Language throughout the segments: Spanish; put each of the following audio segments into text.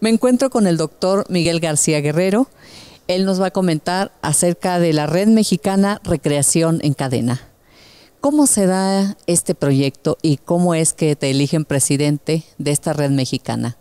Me encuentro con el doctor Miguel García Guerrero. Él nos va a comentar acerca de la Red Mexicana Recreación en Cadena. ¿Cómo se da este proyecto y cómo es que te eligen presidente de esta red mexicana?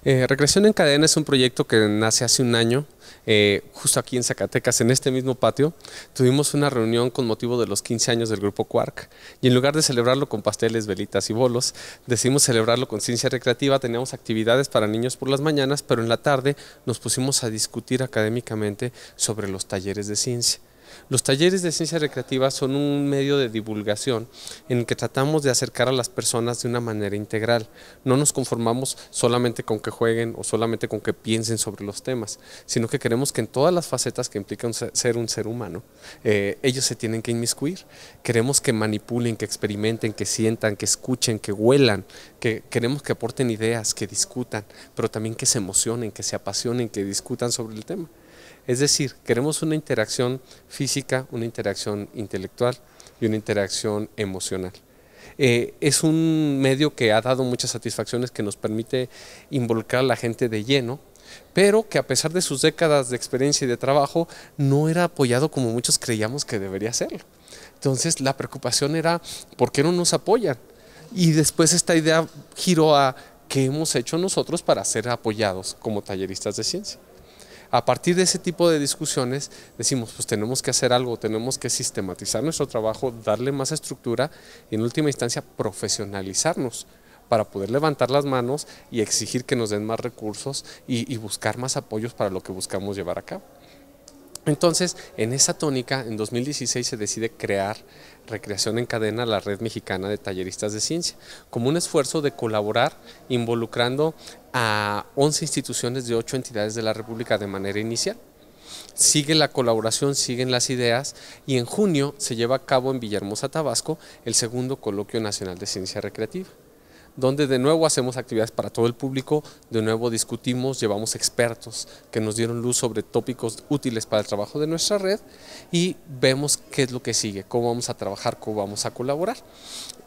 Recreación eh, Regresión en Cadena es un proyecto que nace hace un año, eh, justo aquí en Zacatecas, en este mismo patio. Tuvimos una reunión con motivo de los 15 años del grupo Quark y en lugar de celebrarlo con pasteles, velitas y bolos, decidimos celebrarlo con ciencia recreativa. Teníamos actividades para niños por las mañanas, pero en la tarde nos pusimos a discutir académicamente sobre los talleres de ciencia. Los talleres de ciencia recreativa son un medio de divulgación en el que tratamos de acercar a las personas de una manera integral. No nos conformamos solamente con que jueguen o solamente con que piensen sobre los temas, sino que queremos que en todas las facetas que implica ser, un ser humano, eh, ellos se tienen que inmiscuir. Queremos que manipulen, que experimenten, que sientan, que escuchen, que huelan, que queremos que aporten ideas, que discutan, pero también que se emocionen, que se apasionen, que discutan sobre el tema. Es decir, queremos una interacción física, una interacción intelectual y una interacción emocional. Eh, es un medio que ha dado muchas satisfacciones, que nos permite involucrar a la gente de lleno, pero que a pesar de sus décadas de experiencia y de trabajo, no era apoyado como muchos creíamos que debería ser. Entonces la preocupación era, ¿por qué no nos apoyan? Y después esta idea giró a, ¿qué hemos hecho nosotros para ser apoyados como talleristas de ciencia? A partir de ese tipo de discusiones decimos, pues tenemos que hacer algo, tenemos que sistematizar nuestro trabajo, darle más estructura y en última instancia profesionalizarnos para poder levantar las manos y exigir que nos den más recursos y, y buscar más apoyos para lo que buscamos llevar a cabo. Entonces, en esa tónica, en 2016 se decide crear Recreación en Cadena, la Red Mexicana de Talleristas de Ciencia, como un esfuerzo de colaborar involucrando a 11 instituciones de 8 entidades de la República de manera inicial. Sigue la colaboración, siguen las ideas y en junio se lleva a cabo en Villahermosa, Tabasco, el segundo Coloquio Nacional de Ciencia Recreativa donde de nuevo hacemos actividades para todo el público, de nuevo discutimos, llevamos expertos que nos dieron luz sobre tópicos útiles para el trabajo de nuestra red y vemos qué es lo que sigue, cómo vamos a trabajar, cómo vamos a colaborar.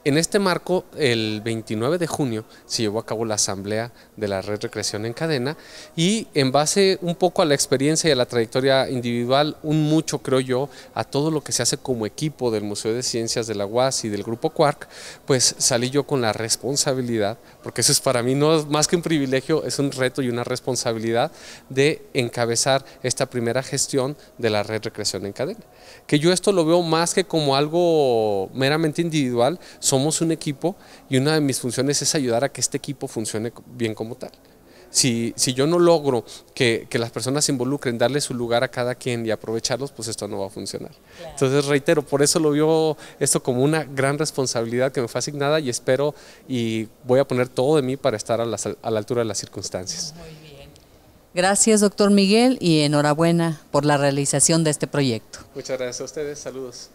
En este marco, el 29 de junio se llevó a cabo la asamblea de la red Recreación en Cadena y en base un poco a la experiencia y a la trayectoria individual, un mucho creo yo, a todo lo que se hace como equipo del Museo de Ciencias de la UAS y del Grupo Quark, pues salí yo con la responsabilidad, porque eso es para mí no más que un privilegio, es un reto y una responsabilidad de encabezar esta primera gestión de la red Recreación en Cadena. Que yo esto lo veo más que como algo meramente individual, somos un equipo y una de mis funciones es ayudar a que este equipo funcione bien como tal. Si, si, yo no logro que, las personas se involucren, darle su lugar a cada quien y aprovecharlos, pues esto no va a funcionar. Entonces, reitero, por eso lo vio esto como una gran responsabilidad que me fue asignada y espero y voy a poner todo de mí para estar a la, a la altura de las circunstancias. Muy bien. Gracias, doctor Miguel, y enhorabuena por la realización de este proyecto. Muchas gracias a ustedes. Saludos.